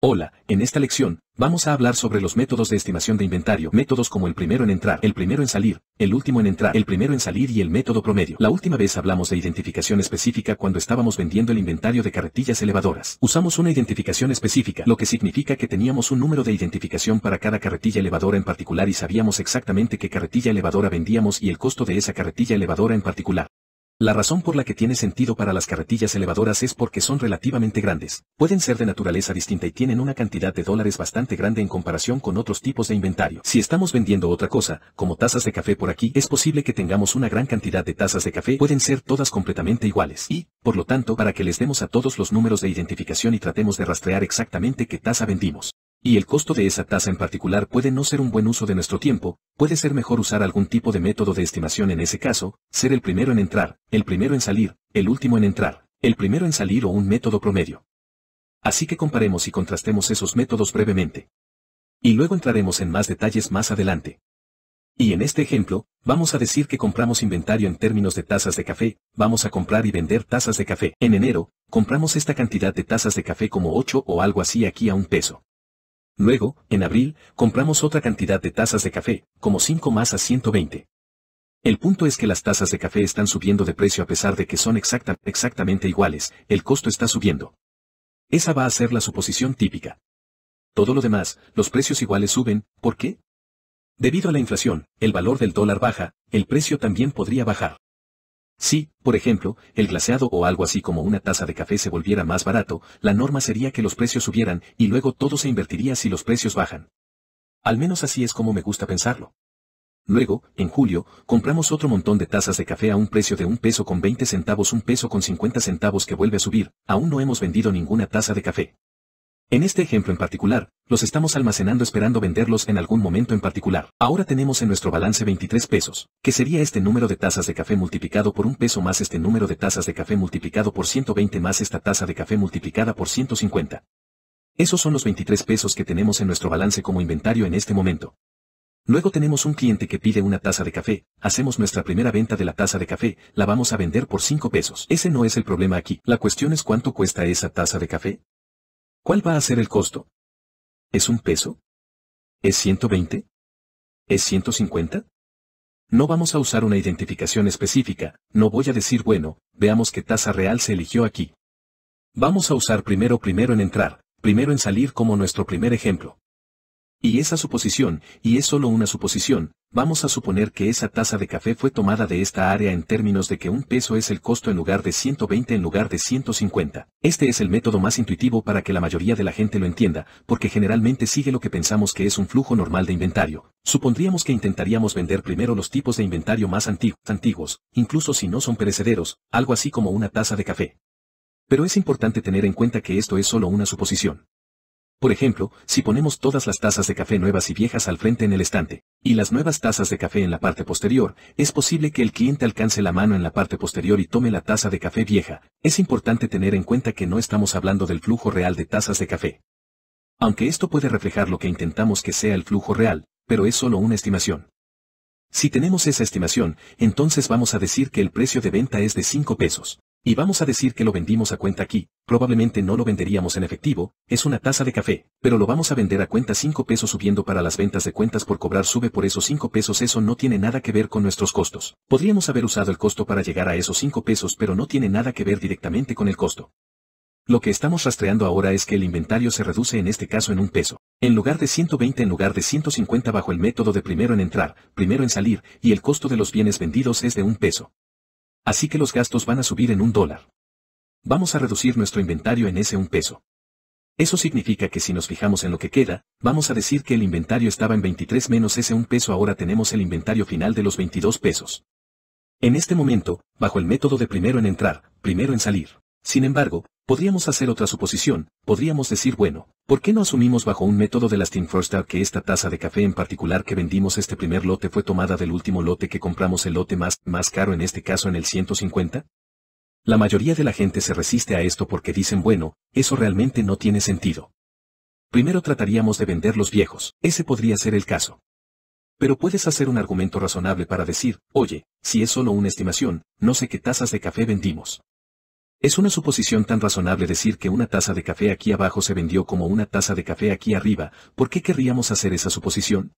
Hola, en esta lección, vamos a hablar sobre los métodos de estimación de inventario, métodos como el primero en entrar, el primero en salir, el último en entrar, el primero en salir y el método promedio. La última vez hablamos de identificación específica cuando estábamos vendiendo el inventario de carretillas elevadoras. Usamos una identificación específica, lo que significa que teníamos un número de identificación para cada carretilla elevadora en particular y sabíamos exactamente qué carretilla elevadora vendíamos y el costo de esa carretilla elevadora en particular. La razón por la que tiene sentido para las carretillas elevadoras es porque son relativamente grandes, pueden ser de naturaleza distinta y tienen una cantidad de dólares bastante grande en comparación con otros tipos de inventario. Si estamos vendiendo otra cosa, como tazas de café por aquí, es posible que tengamos una gran cantidad de tazas de café, pueden ser todas completamente iguales. Y, por lo tanto, para que les demos a todos los números de identificación y tratemos de rastrear exactamente qué taza vendimos. Y el costo de esa taza en particular puede no ser un buen uso de nuestro tiempo, Puede ser mejor usar algún tipo de método de estimación en ese caso, ser el primero en entrar, el primero en salir, el último en entrar, el primero en salir o un método promedio. Así que comparemos y contrastemos esos métodos brevemente. Y luego entraremos en más detalles más adelante. Y en este ejemplo, vamos a decir que compramos inventario en términos de tazas de café, vamos a comprar y vender tazas de café. En enero, compramos esta cantidad de tazas de café como 8 o algo así aquí a un peso. Luego, en abril, compramos otra cantidad de tazas de café, como 5 más a 120. El punto es que las tazas de café están subiendo de precio a pesar de que son exactamente iguales, el costo está subiendo. Esa va a ser la suposición típica. Todo lo demás, los precios iguales suben, ¿por qué? Debido a la inflación, el valor del dólar baja, el precio también podría bajar. Si, por ejemplo, el glaseado o algo así como una taza de café se volviera más barato, la norma sería que los precios subieran y luego todo se invertiría si los precios bajan. Al menos así es como me gusta pensarlo. Luego, en julio, compramos otro montón de tazas de café a un precio de un peso con 20 centavos, un peso con 50 centavos que vuelve a subir, aún no hemos vendido ninguna taza de café. En este ejemplo en particular, los estamos almacenando esperando venderlos en algún momento en particular. Ahora tenemos en nuestro balance 23 pesos, que sería este número de tazas de café multiplicado por un peso más este número de tazas de café multiplicado por 120 más esta taza de café multiplicada por 150. Esos son los 23 pesos que tenemos en nuestro balance como inventario en este momento. Luego tenemos un cliente que pide una taza de café, hacemos nuestra primera venta de la taza de café, la vamos a vender por 5 pesos. Ese no es el problema aquí, la cuestión es cuánto cuesta esa taza de café. ¿Cuál va a ser el costo? ¿Es un peso? ¿Es 120? ¿Es 150? No vamos a usar una identificación específica, no voy a decir bueno, veamos qué tasa real se eligió aquí. Vamos a usar primero primero en entrar, primero en salir como nuestro primer ejemplo. Y esa suposición, y es solo una suposición, vamos a suponer que esa taza de café fue tomada de esta área en términos de que un peso es el costo en lugar de 120 en lugar de 150. Este es el método más intuitivo para que la mayoría de la gente lo entienda, porque generalmente sigue lo que pensamos que es un flujo normal de inventario. Supondríamos que intentaríamos vender primero los tipos de inventario más antiguos, incluso si no son perecederos, algo así como una taza de café. Pero es importante tener en cuenta que esto es solo una suposición. Por ejemplo, si ponemos todas las tazas de café nuevas y viejas al frente en el estante, y las nuevas tazas de café en la parte posterior, es posible que el cliente alcance la mano en la parte posterior y tome la taza de café vieja. Es importante tener en cuenta que no estamos hablando del flujo real de tazas de café. Aunque esto puede reflejar lo que intentamos que sea el flujo real, pero es solo una estimación. Si tenemos esa estimación, entonces vamos a decir que el precio de venta es de 5 pesos. Y vamos a decir que lo vendimos a cuenta aquí, probablemente no lo venderíamos en efectivo, es una taza de café, pero lo vamos a vender a cuenta 5 pesos subiendo para las ventas de cuentas por cobrar sube por esos 5 pesos eso no tiene nada que ver con nuestros costos. Podríamos haber usado el costo para llegar a esos 5 pesos pero no tiene nada que ver directamente con el costo. Lo que estamos rastreando ahora es que el inventario se reduce en este caso en un peso. En lugar de 120 en lugar de 150 bajo el método de primero en entrar, primero en salir, y el costo de los bienes vendidos es de un peso. Así que los gastos van a subir en un dólar. Vamos a reducir nuestro inventario en ese un peso. Eso significa que si nos fijamos en lo que queda, vamos a decir que el inventario estaba en 23 menos ese un peso ahora tenemos el inventario final de los 22 pesos. En este momento, bajo el método de primero en entrar, primero en salir. Sin embargo, Podríamos hacer otra suposición, podríamos decir bueno, ¿por qué no asumimos bajo un método de la First que esta taza de café en particular que vendimos este primer lote fue tomada del último lote que compramos el lote más, más caro en este caso en el 150? La mayoría de la gente se resiste a esto porque dicen bueno, eso realmente no tiene sentido. Primero trataríamos de vender los viejos, ese podría ser el caso. Pero puedes hacer un argumento razonable para decir, oye, si es solo una estimación, no sé qué tazas de café vendimos. Es una suposición tan razonable decir que una taza de café aquí abajo se vendió como una taza de café aquí arriba, ¿por qué querríamos hacer esa suposición?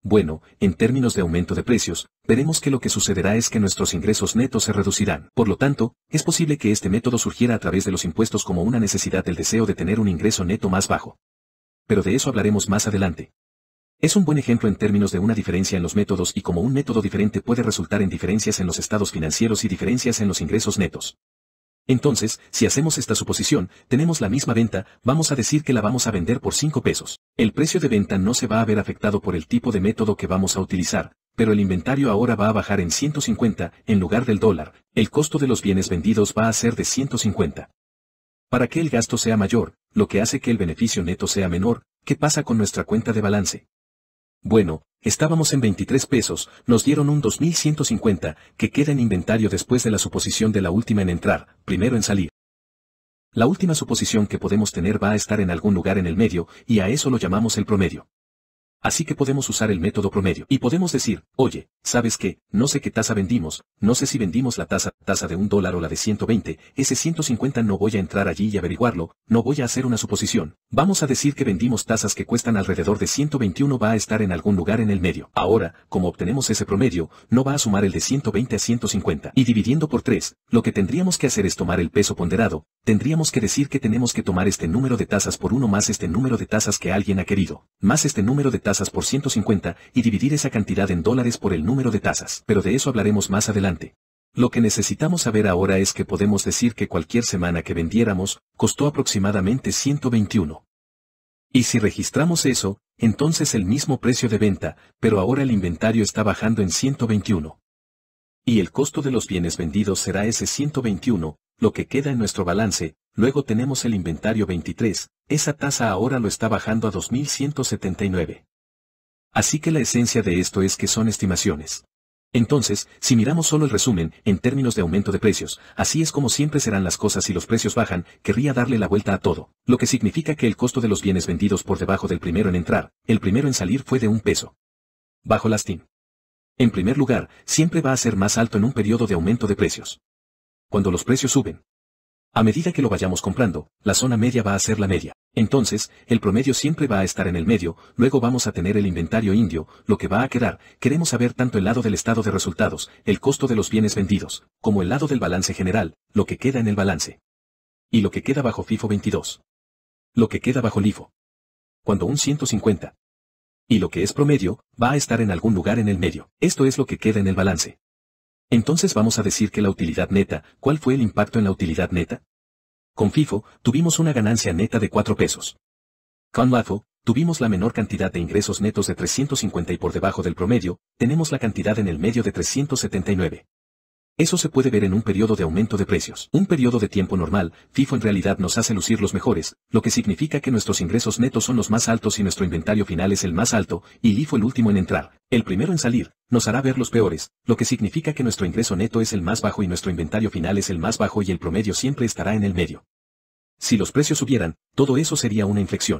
Bueno, en términos de aumento de precios, veremos que lo que sucederá es que nuestros ingresos netos se reducirán. Por lo tanto, es posible que este método surgiera a través de los impuestos como una necesidad del deseo de tener un ingreso neto más bajo. Pero de eso hablaremos más adelante. Es un buen ejemplo en términos de una diferencia en los métodos y como un método diferente puede resultar en diferencias en los estados financieros y diferencias en los ingresos netos. Entonces, si hacemos esta suposición, tenemos la misma venta, vamos a decir que la vamos a vender por 5 pesos. El precio de venta no se va a ver afectado por el tipo de método que vamos a utilizar, pero el inventario ahora va a bajar en 150 en lugar del dólar, el costo de los bienes vendidos va a ser de 150. Para que el gasto sea mayor, lo que hace que el beneficio neto sea menor, ¿qué pasa con nuestra cuenta de balance? Bueno, estábamos en 23 pesos, nos dieron un 2150, que queda en inventario después de la suposición de la última en entrar, primero en salir. La última suposición que podemos tener va a estar en algún lugar en el medio, y a eso lo llamamos el promedio. Así que podemos usar el método promedio y podemos decir, oye, ¿sabes qué? No sé qué tasa vendimos, no sé si vendimos la tasa, tasa de un dólar o la de 120, ese 150 no voy a entrar allí y averiguarlo, no voy a hacer una suposición. Vamos a decir que vendimos tasas que cuestan alrededor de 121 va a estar en algún lugar en el medio. Ahora, como obtenemos ese promedio, no va a sumar el de 120 a 150. Y dividiendo por 3, lo que tendríamos que hacer es tomar el peso ponderado, tendríamos que decir que tenemos que tomar este número de tasas por uno más este número de tasas que alguien ha querido, más este número de tasas tasas por 150 y dividir esa cantidad en dólares por el número de tasas, pero de eso hablaremos más adelante. Lo que necesitamos saber ahora es que podemos decir que cualquier semana que vendiéramos, costó aproximadamente 121. Y si registramos eso, entonces el mismo precio de venta, pero ahora el inventario está bajando en 121. Y el costo de los bienes vendidos será ese 121, lo que queda en nuestro balance, luego tenemos el inventario 23, esa tasa ahora lo está bajando a 2179. Así que la esencia de esto es que son estimaciones. Entonces, si miramos solo el resumen, en términos de aumento de precios, así es como siempre serán las cosas si los precios bajan, querría darle la vuelta a todo, lo que significa que el costo de los bienes vendidos por debajo del primero en entrar, el primero en salir fue de un peso. Bajo Lastim. En primer lugar, siempre va a ser más alto en un periodo de aumento de precios. Cuando los precios suben. A medida que lo vayamos comprando, la zona media va a ser la media. Entonces, el promedio siempre va a estar en el medio, luego vamos a tener el inventario indio, lo que va a quedar, queremos saber tanto el lado del estado de resultados, el costo de los bienes vendidos, como el lado del balance general, lo que queda en el balance. Y lo que queda bajo FIFO 22. Lo que queda bajo LIFO. Cuando un 150. Y lo que es promedio, va a estar en algún lugar en el medio, esto es lo que queda en el balance. Entonces vamos a decir que la utilidad neta, ¿cuál fue el impacto en la utilidad neta? Con FIFO, tuvimos una ganancia neta de 4 pesos. Con LAFO, tuvimos la menor cantidad de ingresos netos de 350 y por debajo del promedio, tenemos la cantidad en el medio de 379. Eso se puede ver en un periodo de aumento de precios. Un periodo de tiempo normal, FIFO en realidad nos hace lucir los mejores, lo que significa que nuestros ingresos netos son los más altos y nuestro inventario final es el más alto, y LIFO el último en entrar, el primero en salir, nos hará ver los peores, lo que significa que nuestro ingreso neto es el más bajo y nuestro inventario final es el más bajo y el promedio siempre estará en el medio. Si los precios subieran, todo eso sería una inflexión.